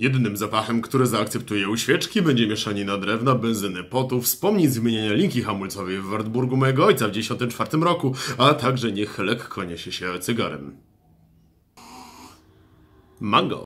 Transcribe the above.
Jedynym zapachem, który zaakceptuje u świeczki, będzie mieszanina drewna, benzyny, potów, wspomnień z linki hamulcowej w Wartburgu mojego ojca w 1904 roku, a także niech lekko niesie się cygarem. Mango.